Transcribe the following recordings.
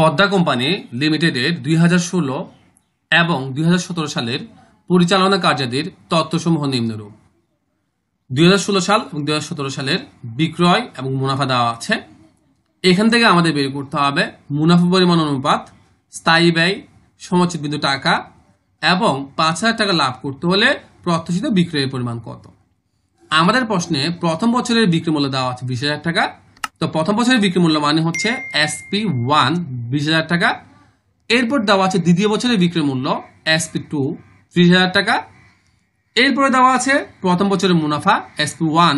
Padma company লিমিটেডের দুই হাজার ষোলো এবং দুই হাজার সতেরো সালের পরিচালনা কার্যাদির তত্ত্বসমূহ নিম্নরূপ দুই হাজার ষোলো সাল এবং দুই হাজার সতেরো সালের বিক্রয় এবং মুনাফা দেওয়া আছে এখান থেকে আমাদের বের করতে হবে মুনাফা পরিমাণ অনুপাত স্থায়ী ব্যয় সমচিত বিন্দু টাকা এবং পাঁচ হাজার টাকা লাভ করতে হলে প্রত্যাশিত বিক্রয়ের পরিমাণ কত আমাদের প্রশ্নে প্রথম বছরের বিক্রি মূল্য দেওয়া আছে বিশ হাজার টাকা তো প্রথম বছরের বিক্রি মূল্য মানে হচ্ছে এসপি ওয়ান বিশ হাজার টাকা এরপর দেওয়া আছে দ্বিতীয় বছরের বিক্রি মূল্য এসপি টু ত্রিশ হাজার টাকা এরপরে দেওয়া আছে প্রথম বছরের মুনাফা SP one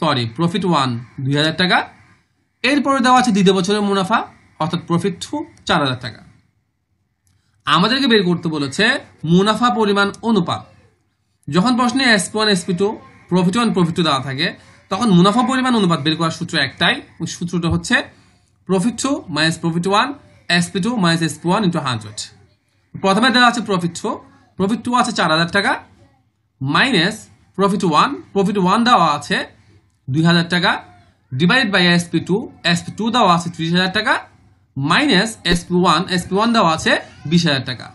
sorry profit one দুই হাজার টাকা এরপরে দেওয়া আছে দ্বিতীয় বছরের মুনাফা অর্থাৎ প্রফিট টু চার হাজার টাকা আমাদেরকে বের করতে বলেছে মুনাফা পরিমাণ অনুপাত যখন প্রশ্নে SP one SP two profit one profit two দেওয়া থাকে তখন মুনাফা পরিমাণ অনুপাত বের করার সূত্র একটাই ওই সূত্রটা হচ্ছে profit two minus profit one SP two minus SP one into hundred প্রথমে দেওয়া আছে প্রফিট টু প্রফিট টু আছে চার হাজার টাকা minus profit one profit one দেওয়া আছে দুই হাজার টাকা divide by SP two SP two দেওয়া আছে ত্রিশ হাজার টাকা minus SP one SP one দেওয়া আছে বিশ হাজার টাকা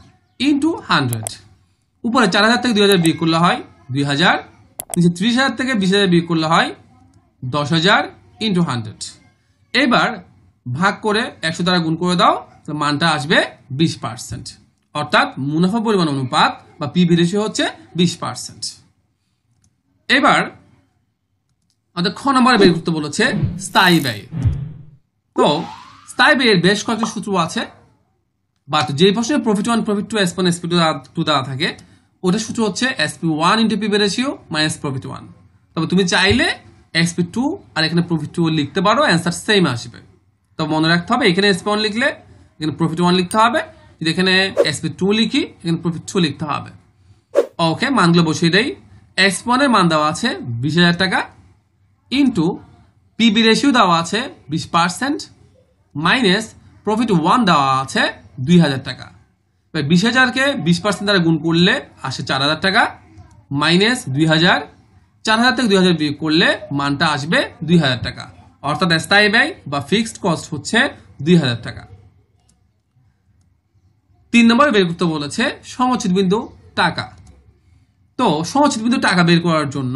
ইন্টু হান্ড্রেড উপরে চার হাজার থেকে দুই হাজার বিয়োগ করলে হয় দুই হাজার নিচে ত্রিশ হাজার থেকে বিশ হাজার বিয়োগ করলে হয় দশ হাজার ইন্টু হান্ড্রেড এবার ভাগ করে একশো দ্বারা গুণ করে দাও তো মানটা আসবে বিশ পার্সেন্ট অর্থাৎ মুনাফা পরিমাণ অনুপাত বা পি রেশিও হচ্ছে বিশ পার্সেন্ট এবার আমাদের খ নম্বরে বের করতে বলেছে স্থায়ী ব্যয় তো স্থায়ী ব্যয়ের বেশ কয়েকটি সূত্র আছে বাট যে প্রশ্নে profit one profit two S one SP two two দেওয়া থাকে ওটার সূত্র হচ্ছে SP one into P ratio minus profit one তবে তুমি চাইলে এক্সপি টু আর এখানে প্রফিট টু লিখতে পারো অ্যান্সার সেম আসবে তো মনে রাখতে হবে এখানে এসপি ওয়ান লিখলে এখানে প্রফিট ওয়ান লিখতে হবে যদি এখানে এসপি টু লিখি এখানে প্রফিট টু লিখতে হবে ওকে মানগুলো বসিয়ে দেই এক্স ওয়ানের মান দেওয়া আছে বিশ হাজার টাকা ইন্টু পিবি রেশিও দেওয়া আছে বিশ পার্সেন্ট মাইনাস প্রফিট ওয়ান দেওয়া আছে দুই হাজার টাকা বিশ হাজারকে বিশ পার্সেন্ট দ্বারা গুণ করলে আসে চার হাজার টাকা মাইনাস দুই হাজার চার হাজার থেকে দুই হাজার বিয়োগ করলে মানটা আসবে দুই হাজার টাকা অর্থাৎ স্থায়ী ব্যয় বা ফিক্সড কস্ট হচ্ছে দুই হাজার টাকা তিন নম্বরে বের করতে বলেছে সমচিত বিন্দু টাকা তো সমচিত বিন্দু টাকা বের করার জন্য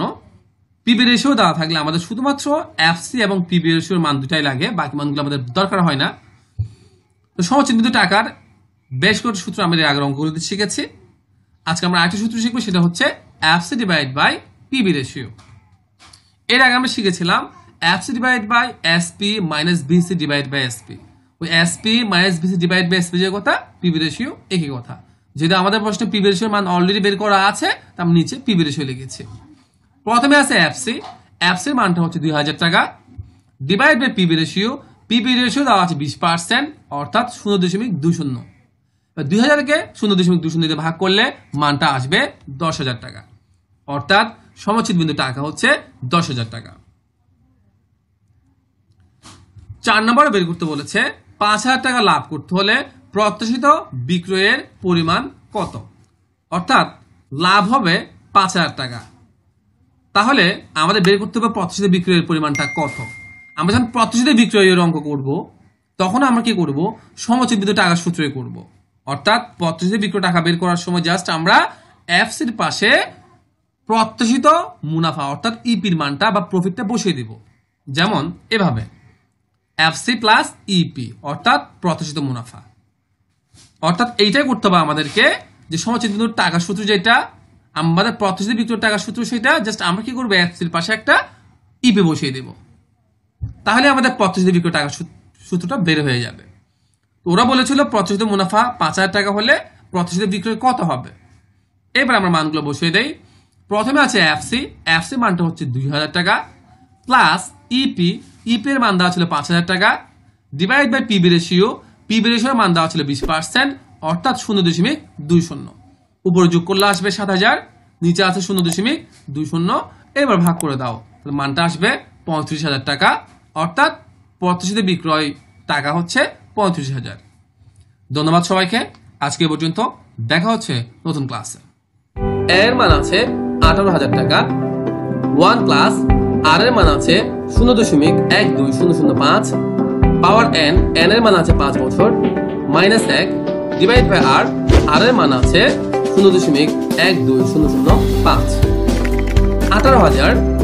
পিবি রেশিও দেওয়া থাকলে আমাদের শুধুমাত্র এফসি এবং পিবি রেশিওর মান দুটাই লাগে বাকি মানগুলো আমাদের দরকার হয় না তো সমচিত বিন্দু টাকার বেশ কয়েকটি সূত্র আমরা আগের অঙ্কগুলোতে শিখেছি আজকে আমরা আরেকটি সূত্র শিখবো সেটা হচ্ছে FC divide by PB ratio এর আগে আমরা শিখেছিলাম F C divide by S P minus C divide by S P ওই S P minus C divide by S P যে কথা পিবি রেশিও একই কথা যেহেতু আমাদের প্রশ্নে পিবি রেশিওর মান অলরেডি বের করা আছে তার নিচে পিবি রেশিও লিখেছি প্রথমে আছে এফ সি এফ সির মানটা হচ্ছে দুই হাজার টাকা divide by PB ratio PB ratio দেওয়া আছে বিশ পার্সেন্ট অর্থাৎ শূন্য দশমিক দুই শূন্য দুই হাজারকে শূন্য দশমিক দুই শূন্য দিয়ে ভাগ করলে মানটা আসবে দশ হাজার টাকা অর্থাৎ সমচিত বিন্দু টাকা হচ্ছে দশ হাজার টাকা চার নম্বরে বের করতে বলেছে পাঁচ হাজার টাকা লাভ করতে হলে প্রত্যাশিত বিক্রয়ের পরিমাণ কত অর্থাৎ লাভ হবে পাঁচ হাজার টাকা তাহলে আমাদের বের করতে হবে প্রত্যাশিত বিক্রয়ের পরিমাণটা কত আমরা যখন প্রত্যাশিত বিক্রয়ের অঙ্ক করব তখন আমরা কি করব সমচিত বিন্দু টাকা সূত্রে করব অর্থাৎ প্রত্যাশিত বিক্রয় টাকা বের করার সময় জাস্ট আমরা এফসির পাশে প্রত্যাশিত মুনাফা অর্থাৎ ইপির e মানটা বা প্রফিটটা বসিয়ে দিব যেমন এভাবে এফসি প্লাস ইপি অর্থাৎ প্রত্যাশিত মুনাফা অর্থাৎ এইটাই করতে হবে আমাদেরকে যে সমচিন্ত টাকা সূত্র যেটা আমাদের প্রত্যাশিত বিক্রয় টাকা সূত্র সেটা জাস্ট আমরা কি করবো এফসির পাশে একটা ইপি e বসিয়ে দেব তাহলে আমাদের প্রত্যাশিত বিক্রয় টাকা সূত্রটা বের হয়ে যাবে ওরা বলেছিল প্রত্যাশিত মুনাফা পাঁচ হাজার টাকা হলে প্রত্যাশিত বিক্রয় কত হবে এবার আমরা মানগুলো বসিয়ে দেয় প্রথমে আছে এফসি এফসি মানটা হচ্ছে দুই হাজার টাকা প্লাস ইপি ইপি এর মান দেওয়া ছিল পাঁচ হাজার টাকা divide by PB ratio PB রেশিওর মান দেওয়া ছিল বিশ পার্সেন্ট অর্থাৎ শূন্য দশমিক দুই শূন্য উপরে যোগ করলে আসবে সাত হাজার নিচে আছে শূন্য দশমিক দুই শূন্য এবার ভাগ করে দাও তাহলে মানটা আসবে পঁয়ত্রিশ হাজার টাকা অর্থাৎ পঁয়ত্রিশে বিক্রয় টাকা হচ্ছে পঁয়ত্রিশ হাজার ধন্যবাদ সবাইকে আজকে পর্যন্ত দেখা হচ্ছে নতুন ক্লাসে এর মান আছে আঠারো হাজার টাকা ওয়ান প্লাস আর এর মান আছে শূন্য দশমিক এক দুই শূন্য শূন্য পাঁচ পাওয়ার এন এন এর মান আছে পাঁচ বছর মাইনাস এক ডিভাইড বাই আর আর এর মান আছে শূন্য দশমিক এক দুই শূন্য শূন্য পাঁচ আঠারো হাজার